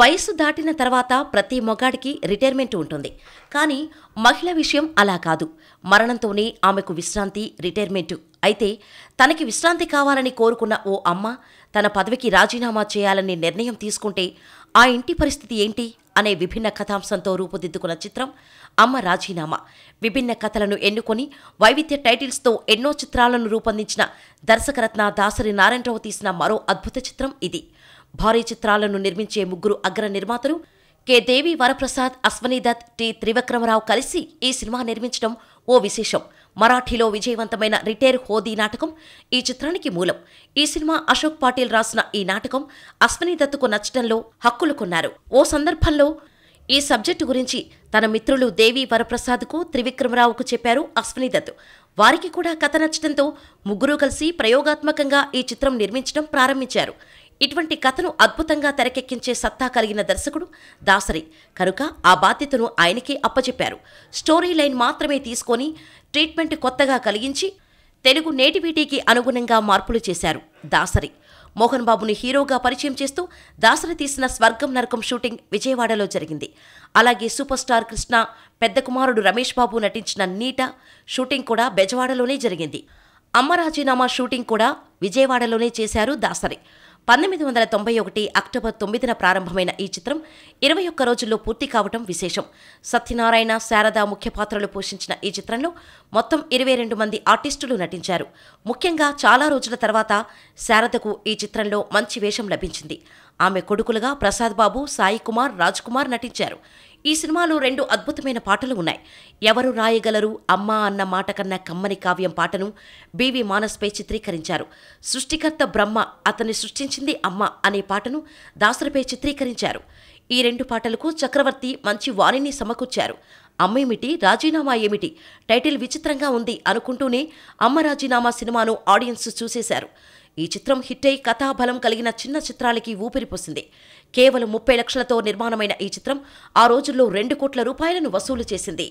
వయస్సు దాటిన తర్వాత ప్రతి మొగాడికి రిటైర్మెంట్ ఉంటుంది కానీ మహిళ విషయం అలా కాదు మరణంతోనే ఆమెకు విశ్రాంతి రిటైర్మెంటు అయితే తనకి విశ్రాంతి కావాలని కోరుకున్న ఓ అమ్మ తన పదవికి రాజీనామా చేయాలని నిర్ణయం తీసుకుంటే ఆ ఇంటి పరిస్థితి ఏంటి అనే విభిన్న కథాంశంతో రూపుదిద్దుకున్న చిత్రం అమ్మ రాజీనామా విభిన్న కథలను ఎన్నుకొని వైవిధ్య టైటిల్స్తో ఎన్నో చిత్రాలను రూపొందించిన దర్శకరత్న దాసరి నారాయణరావు తీసిన మరో అద్భుత చిత్రం ఇది భారీ చిత్రాలను నిర్మించే ముగ్గురు అగ్ర నిర్మాతలు కె దేవి వరప్రసాద్ అశ్వనీదత్ టి త్రివిక్రమరావు కలిసి ఈ సినిమా నిర్మించడం ఓ విశేషం మరాఠీలో విజయవంతమైన రిటైర్ హోదీ నాటకం ఈ చిత్రానికి మూలం ఈ సినిమా అశోక్ పాటిల్ రాసిన ఈ నాటకం అశ్వనీదత్తుకు నచ్చడంలో హక్కులు కొన్నారు ఓ సందర్భంలో ఈ సబ్జెక్టు గురించి తన మిత్రులు దేవి వరప్రసాద్కు త్రివిక్రమరావుకు చెప్పారు అశ్వనీదత్ వారికి కూడా కథ నచ్చడంతో ముగ్గురూ కలిసి ప్రయోగాత్మకంగా ఈ చిత్రం నిర్మించడం ప్రారంభించారు ఇటువంటి కథను అద్భుతంగా తెరకెక్కించే సత్తా కలిగిన దర్శకుడు దాసరి కనుక ఆ బాధ్యతను ఆయనకే అప్పచెప్పారు స్టోరీ లైన్ మాత్రమే తీసుకొని ట్రీట్మెంట్ కొత్తగా కలిగించి తెలుగు నేటివిటీకి అనుగుణంగా మార్పులు చేశారు దాసరి మోహన్ బాబుని హీరోగా పరిచయం చేస్తూ దాసరి తీసిన స్వర్గం నరకం షూటింగ్ విజయవాడలో జరిగింది అలాగే సూపర్ స్టార్ కృష్ణ పెద్ద కుమారుడు రమేష్ బాబు నటించిన నీట షూటింగ్ కూడా బెజవాడలోనే జరిగింది అమ్మ రాజీనామా షూటింగ్ కూడా విజయవాడలోనే చేశారు దాసరి పంతొమ్మిది వందల తొంభై ఒకటి అక్టోబర్ తొమ్మిదిన ప్రారంభమైన ఈ చిత్రం ఇరవై ఒక్క రోజుల్లో పూర్తి కావడం విశేషం సత్యనారాయణ శారద ముఖ్య పాత్రలు పోషించిన ఈ చిత్రంలో మొత్తం ఇరవై రెండు మంది ఆర్టిస్టులు నటించారు ముఖ్యంగా చాలా రోజుల తర్వాత శారదకు ఈ చిత్రంలో మంచి వేషం లభించింది ఆమె కొడుకులుగా ప్రసాద్ బాబు సాయి కుమార్ రాజ్ కుమార్ నటించారు ఈ సినిమాలో రెండు అద్భుతమైన పాటలు ఉన్నాయి ఎవరు రాయగలరు అమ్మా అన్న మాట కన్న కమ్మని కావ్యం పాటను బివి మానస్పై చిత్రీకరించారు సృష్టికర్త బ్రహ్మ అతన్ని సృష్టించింది అమ్మ అనే పాటను దాసరిపై చిత్రీకరించారు ఈ రెండు పాటలకు చక్రవర్తి మంచి వాణిని సమకూర్చారు అమ్మేమిటి రాజీనామా ఏమిటి టైటిల్ విచిత్రంగా ఉంది అనుకుంటూనే అమ్మ రాజీనామా సినిమాను ఆడియన్స్ చూసేశారు ఈ చిత్రం హిట్ అయి కథాబలం కలిగిన చిన్న చిత్రాలకి ఊపిరిపోసింది కేవలం ముప్పై లక్షలతో నిర్మాణమైన ఈ చిత్రం ఆ రోజుల్లో రెండు కోట్ల రూపాయలను వసూలు చేసింది